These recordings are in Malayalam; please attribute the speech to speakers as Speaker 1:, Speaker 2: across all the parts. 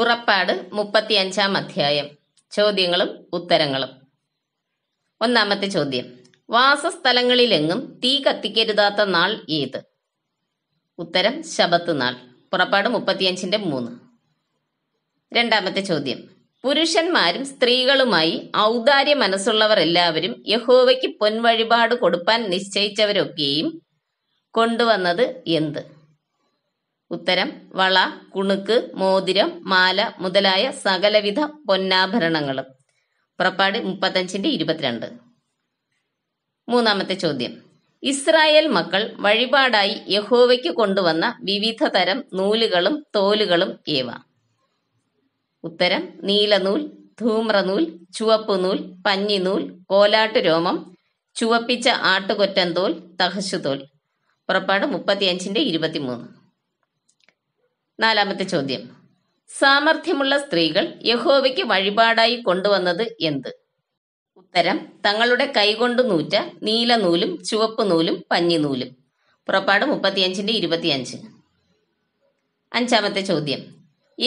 Speaker 1: പുറപ്പാട് അഞ്ചാം അധ്യായം ചോദ്യങ്ങളും ഉത്തരങ്ങളും ഒന്നാമത്തെ ചോദ്യം വാസസ്ഥലങ്ങളിലെങ്ങും തീ കത്തിക്കരുതാത്ത നാൾ ഏത് ഉത്തരം ശബത്ത് നാൾ പുറപ്പാട് മുപ്പത്തിയഞ്ചിന്റെ മൂന്ന് രണ്ടാമത്തെ ചോദ്യം പുരുഷന്മാരും സ്ത്രീകളുമായി ഔദാര്യ മനസ്സുള്ളവർ എല്ലാവരും യഹോവയ്ക്ക് പൊൻവഴിപാട് കൊടുപ്പാൻ നിശ്ചയിച്ചവരൊക്കെയും കൊണ്ടുവന്നത് എന്ത് ഉത്തരം വള കുണുക്ക് മോതിരം മാല മുതലായ സകലവിധ പൊന്നാഭരണങ്ങളും പുറപ്പാട് മുപ്പത്തഞ്ചിന്റെ ഇരുപത്തിരണ്ട് മൂന്നാമത്തെ ചോദ്യം ഇസ്രായേൽ മക്കൾ വഴിപാടായി യഹോവയ്ക്ക് കൊണ്ടുവന്ന വിവിധ തരം നൂലുകളും തോലുകളും ഏവ ഉത്തരം നീലനൂൽ ധൂമ്രനൂൽ നൂൽ പഞ്ഞിനൂൽ കോലാട്ടു രോമം ചുവപ്പിച്ച ആട്ടുകൊറ്റൻ തോൽ തഹശുതോൽ പുറപ്പാട് മുപ്പത്തിയഞ്ചിന്റെ ഇരുപത്തിമൂന്ന് നാലാമത്തെ ചോദ്യം സാമർഥ്യമുള്ള സ്ത്രീകൾ യഹോവയ്ക്ക് വഴിപാടായി കൊണ്ടുവന്നത് എന്ത് ഉത്തരം തങ്ങളുടെ കൈകൊണ്ട് നൂറ്റ നീലനൂലും ചുവപ്പ് നൂലും നൂലും പുറപ്പാട് മുപ്പത്തിയഞ്ചിന്റെ ഇരുപത്തിയഞ്ച് അഞ്ചാമത്തെ ചോദ്യം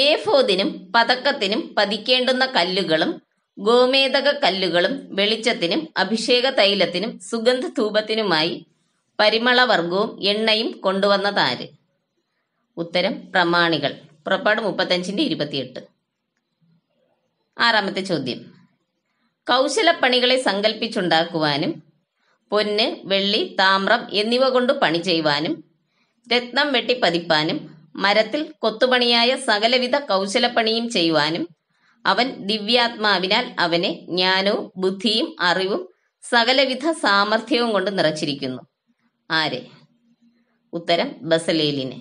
Speaker 1: ഏഫോദിനും പതക്കത്തിനും പതിക്കേണ്ടുന്ന കല്ലുകളും ഗോമേതക കല്ലുകളും വെളിച്ചത്തിനും അഭിഷേക തൈലത്തിനും സുഗന്ധ ധൂപത്തിനുമായി പരിമളവർഗവും എണ്ണയും കൊണ്ടുവന്നതാര് ഉത്തരം പ്രമാണികൾ പുറപ്പാട് മുപ്പത്തഞ്ചിന്റെ ഇരുപത്തിയെട്ട് ആറാമത്തെ ചോദ്യം കൗശലപ്പണികളെ സങ്കല്പിച്ചുണ്ടാക്കുവാനും പൊന്ന് വെള്ളി താമ്രം എന്നിവ കൊണ്ട് പണി ചെയ്യുവാനും രത്നം വെട്ടിപ്പതിപ്പാനും മരത്തിൽ കൊത്തുപണിയായ സകലവിധ കൗശലപ്പണിയും ചെയ്യുവാനും അവൻ ദിവ്യാത്മാവിനാൽ അവനെ ജ്ഞാനവും ബുദ്ധിയും അറിവും സകലവിധ സാമർഥ്യവും കൊണ്ട് നിറച്ചിരിക്കുന്നു ആരെ ഉത്തരം ബസലേലിനെ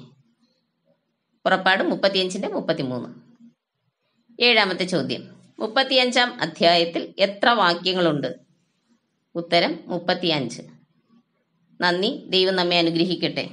Speaker 1: പുറപ്പാട് മുപ്പത്തിയഞ്ചിന്റെ മുപ്പത്തിമൂന്ന് ഏഴാമത്തെ ചോദ്യം മുപ്പത്തിയഞ്ചാം അധ്യായത്തിൽ എത്ര വാക്യങ്ങളുണ്ട് ഉത്തരം മുപ്പത്തിയഞ്ച് നന്ദി ദൈവം നമ്മെ അനുഗ്രഹിക്കട്ടെ